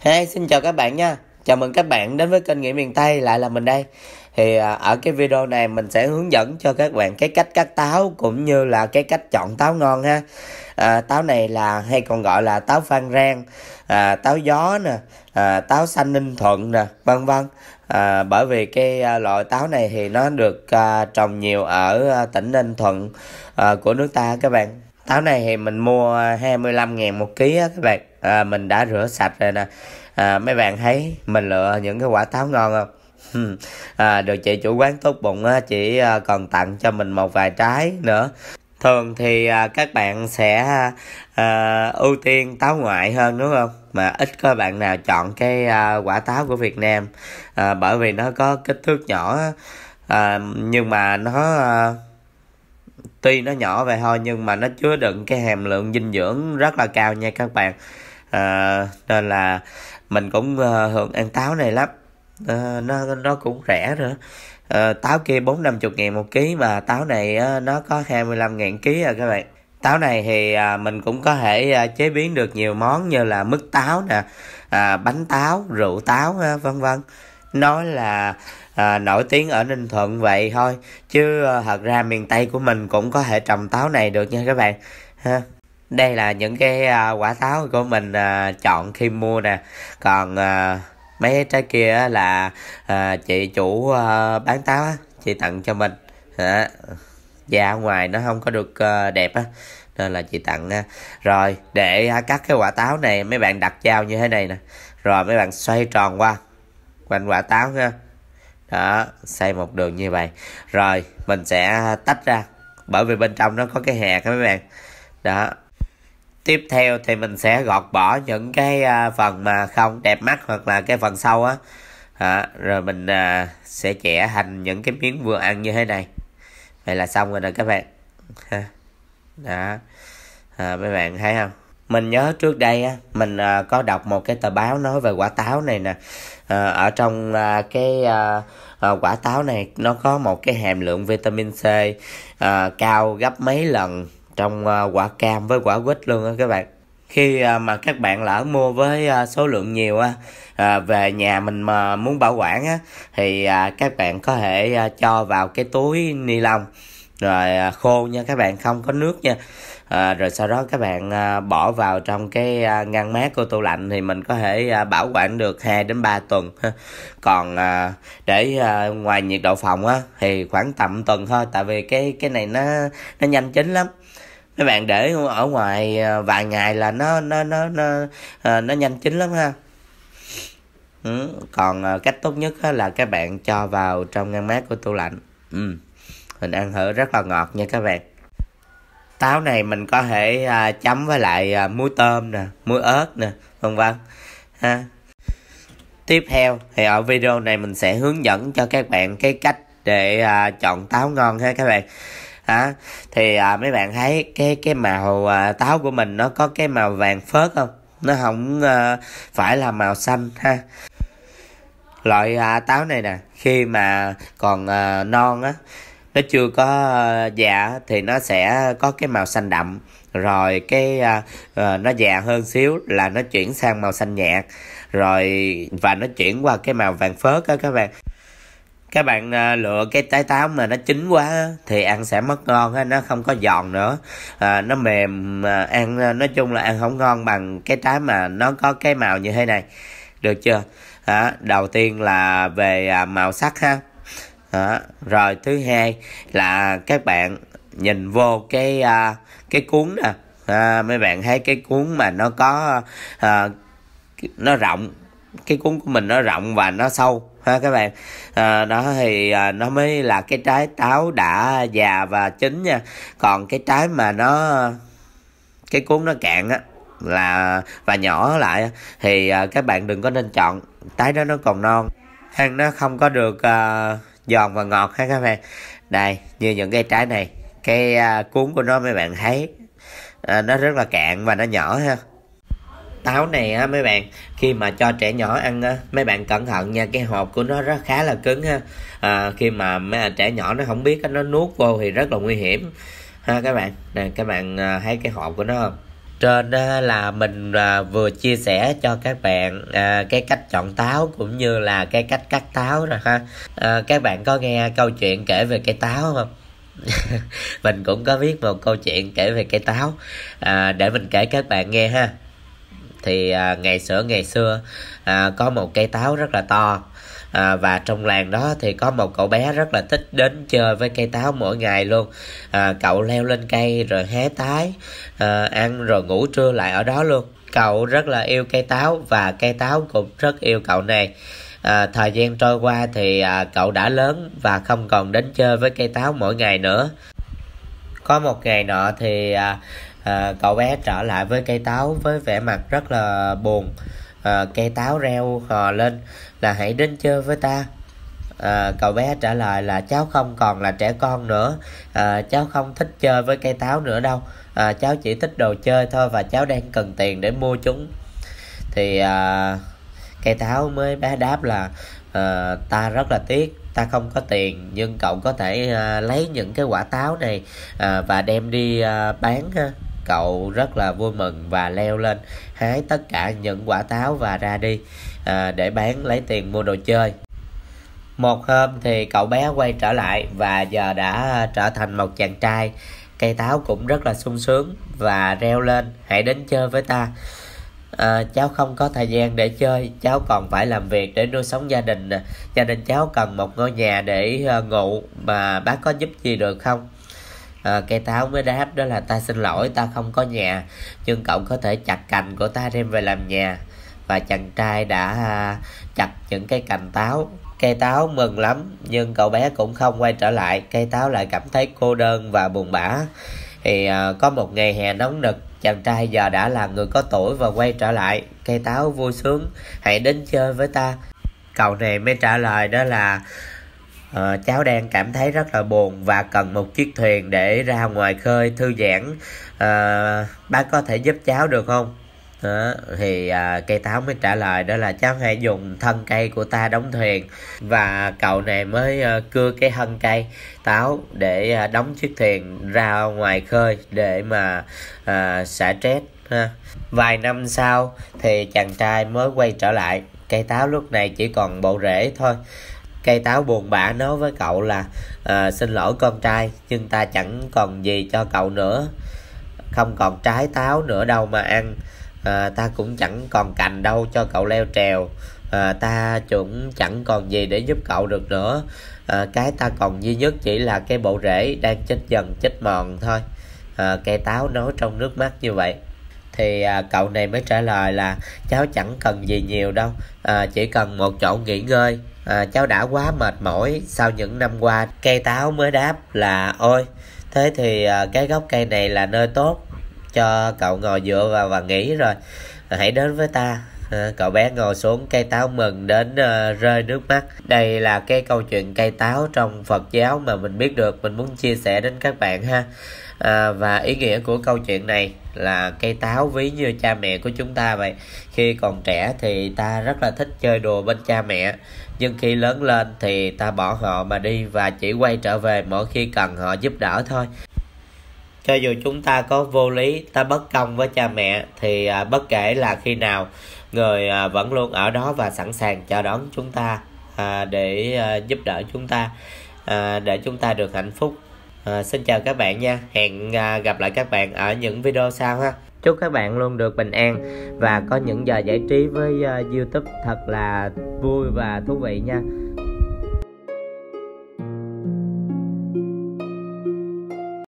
Hey, xin chào các bạn nha. Chào mừng các bạn đến với kênh Nghĩa Miền Tây, lại là mình đây. Thì à, ở cái video này mình sẽ hướng dẫn cho các bạn cái cách cắt táo cũng như là cái cách chọn táo ngon ha. À, táo này là hay còn gọi là táo phan rang, à, táo gió nè, à, táo xanh ninh thuận nè, vân vân. À, bởi vì cái à, loại táo này thì nó được à, trồng nhiều ở à, tỉnh Ninh Thuận à, của nước ta các bạn. Táo này thì mình mua 25 ngàn một ký á các bạn à, mình đã rửa sạch rồi nè à, mấy bạn thấy mình lựa những cái quả táo ngon không à, được chị chủ quán tốt bụng á, chị à, còn tặng cho mình một vài trái nữa thường thì à, các bạn sẽ à, ưu tiên táo ngoại hơn đúng không mà ít có bạn nào chọn cái à, quả táo của việt nam à, bởi vì nó có kích thước nhỏ à, nhưng mà nó à, tuy nó nhỏ vậy thôi nhưng mà nó chứa đựng cái hàm lượng dinh dưỡng rất là cao nha các bạn à, nên là mình cũng ờ, hưởng ăn táo này lắm à, nó nó cũng rẻ nữa à, táo kia bốn năm chục ngàn một ký mà táo này nó có 25 ngàn ký rồi à các bạn táo này thì à, mình cũng có thể à, chế biến được nhiều món như là mứt táo nè à, bánh táo rượu táo vân vân nói là à, nổi tiếng ở ninh thuận vậy thôi chứ à, thật ra miền tây của mình cũng có thể trồng táo này được nha các bạn ha đây là những cái à, quả táo của mình à, chọn khi mua nè còn à, mấy trái kia là chị chủ bán táo á chị tặng cho mình à, da ngoài nó không có được đẹp á nên là chị tặng rồi để cắt cái quả táo này mấy bạn đặt dao như thế này nè rồi mấy bạn xoay tròn qua quanh quả táo ha đó xoay một đường như vậy rồi mình sẽ tách ra bởi vì bên trong nó có cái hạt các mấy bạn đó tiếp theo thì mình sẽ gọt bỏ những cái à, phần mà không đẹp mắt hoặc là cái phần sâu á à, rồi mình à, sẽ chẻ thành những cái miếng vừa ăn như thế này vậy là xong rồi nè các bạn ha đó à, mấy bạn thấy không mình nhớ trước đây á mình à, có đọc một cái tờ báo nói về quả táo này nè à, ở trong à, cái à, à, quả táo này nó có một cái hàm lượng vitamin C à, cao gấp mấy lần trong ờ, quả cam với quả quýt luôn á các bạn khi ờ, mà các bạn lỡ mua với ờ, số lượng nhiều á về nhà mình mà muốn bảo quản á thì các bạn có thể cho vào cái túi ni lông rồi khô nha các bạn không có nước nha à, rồi sau đó các bạn à, bỏ vào trong cái à, ngăn mát của tủ lạnh thì mình có thể à, bảo quản được 2 đến 3 tuần còn à, để à, ngoài nhiệt độ phòng á thì khoảng tầm tuần thôi tại vì cái cái này nó nó nhanh chín lắm mấy bạn để ở ngoài ờ, vài ngày là nó nó nó nó ờ, nó nhanh chín lắm ha ừ, còn ờ, cách tốt nhất là các bạn cho vào trong ngăn mát của tủ lạnh ừ, mình ăn thử rất là ngọt nha các bạn táo này mình có thể chấm với lại muối tôm nè muối ớt nè vân vân ha tiếp theo thì ở video này mình sẽ hướng dẫn cho các bạn cái cách để chọn táo ngon ha các bạn hả thì à, mấy bạn thấy cái cái màu à, táo của mình nó có cái màu vàng phớt không nó không à, ờ, phải là màu xanh ha loại à, táo này nè khi mà còn à, non á nó chưa có ờ, già thì nó sẽ có cái màu xanh đậm rồi cái à, nó già hơn xíu là nó chuyển sang màu xanh nhạt rồi và nó chuyển qua cái màu vàng phớt á các bạn các bạn à, lựa cái trái táo mà nó chín quá thì ăn sẽ mất ngon á nó không có giòn nữa à, nó mềm à, ăn à, nói chung là ăn không ngon bằng cái trái mà nó có cái màu như thế này được chưa à, đầu tiên là về à, màu sắc ha à, rồi thứ hai là các bạn nhìn vô cái à, cái cuốn nè à, mấy bạn thấy cái cuốn mà nó có à, nó rộng cái cuốn của mình nó rộng và nó sâu ha các bạn à, đó thì à, nó mới là cái trái táo đã già và chín nha còn cái trái mà nó cái cuốn nó cạn á là và nhỏ lại thì à, các bạn đừng có nên chọn trái đó nó còn non ăn nó không có được à, giòn và ngọt ha các bạn đây như những cái trái này cái à, cuốn của nó mấy bạn thấy à, nó rất là cạn và nó nhỏ ha táo này á mấy bạn khi mà cho trẻ nhỏ ăn á mấy bạn cẩn thận nha cái hộp của nó rất khá là cứng ha à, khi mà mấy trẻ nhỏ nó không biết nó nuốt vô thì rất là nguy hiểm ha các bạn nè các bạn à, thấy cái hộp của nó không trên là mình à, vừa chia sẻ cho các bạn à, cái cách chọn táo cũng như là cái cách cắt táo rồi ha các bạn có nghe câu chuyện kể về cây táo không mình cũng có viết một câu chuyện kể về cây táo để mình kể các bạn nghe ha thì à, ngày xưa ngày xưa à, có một cây táo rất là to à, và trong làng đó thì có một cậu bé rất là thích đến chơi với cây táo mỗi ngày luôn à, cậu leo lên cây rồi hé tái à, ăn rồi ngủ trưa lại ở đó luôn cậu rất là yêu cây táo và cây táo cũng rất yêu cậu này à, thời gian trôi qua thì à, cậu đã lớn và không còn đến chơi với cây táo mỗi ngày nữa có một ngày nọ thì à, à, cậu bé trở lại với cây táo với vẻ mặt rất là buồn à, cây táo reo hò lên là hãy đến chơi với ta à, cậu bé trả lời là cháu không còn là trẻ con nữa à, cháu không thích chơi với cây táo nữa đâu à, cháu chỉ thích đồ chơi thôi và cháu đang cần tiền để mua chúng thì à, cây táo mới bé đáp là à, ta rất là tiếc ta không có tiền nhưng cậu có thể à, lấy những cái quả táo này à, và đem đi à, bán ha cậu rất là vui mừng và leo lên hái tất cả những quả táo và ra đi à, để bán lấy tiền mua đồ chơi một hôm thì cậu bé quay trở lại và giờ đã trở thành một chàng trai cây táo cũng rất là sung sướng và reo lên hãy đến chơi với ta à, cháu không có thời gian để chơi cháu còn phải làm việc để nuôi sống gia đình gia đình cháu cần một ngôi nhà để à, ngủ mà bác có giúp gì được không à, ờ, cây táo mới đáp đó là ta xin lỗi ta không có nhà nhưng cậu có thể chặt cành của ta đem về làm nhà và chàng trai đã à, chặt những cái cành táo cây táo mừng lắm nhưng cậu bé cũng không quay trở lại cây táo lại cảm thấy cô đơn và buồn bã thì à, có một ngày hè nóng nực chàng trai giờ đã là người có tuổi và quay trở lại cây táo vui sướng hãy đến chơi với ta cậu này mới trả lời đó là À, cháu đang cảm thấy rất là buồn và cần một chiếc thuyền để ra ngoài khơi thư giãn à, bác có thể giúp cháu được không đó, ờ, thì à, cây táo mới trả lời đó là cháu hãy dùng thân cây của ta đóng thuyền và cậu này mới à, cưa cái thân cây táo để à, đóng chiếc thuyền ra ngoài khơi để mà à, xả stress ha. vài năm sau thì chàng trai mới quay trở lại cây táo lúc này chỉ còn bộ rễ thôi cây táo buồn bã nói với cậu là à, xin lỗi con trai nhưng ta chẳng còn gì cho cậu nữa không còn trái táo nữa đâu mà ăn à, ta cũng chẳng còn cành đâu cho cậu leo trèo à, ta cũng chẳng còn gì để giúp cậu được nữa à, cái ta còn duy nhất chỉ là cái bộ rễ đang chết dần chết mòn thôi à, cây táo nói trong nước mắt như vậy thì à, cậu này mới trả lời là cháu chẳng cần gì nhiều đâu à, chỉ cần một chỗ nghỉ ngơi à, cháu đã quá mệt mỏi sau những năm qua cây táo mới đáp là ôi thế thì à, cái gốc cây này là nơi tốt cho cậu ngồi dựa vào và nghỉ rồi à, hãy đến với ta à, cậu bé ngồi xuống cây táo mừng đến à, rơi nước mắt đây là cái câu chuyện cây táo trong phật giáo mà mình biết được mình muốn chia sẻ đến các bạn ha à, và ý nghĩa của câu chuyện này là cây táo ví như cha mẹ của chúng ta vậy khi còn trẻ thì ta rất là thích chơi đùa bên cha mẹ nhưng khi lớn lên thì ta bỏ họ mà đi và chỉ quay trở về mỗi khi cần họ giúp đỡ thôi cho dù chúng ta có vô lý ta bất công với cha mẹ thì à, bất kể là khi nào người à, vẫn luôn ở đó và sẵn sàng chào đón chúng ta à, để giúp đỡ chúng ta để chúng ta được hạnh phúc xin chào các bạn nha hẹn gặp lại các bạn ở những video sau ha chúc các bạn luôn được bình an và có những giờ giải trí với uh, youtube thật là vui và thú vị nha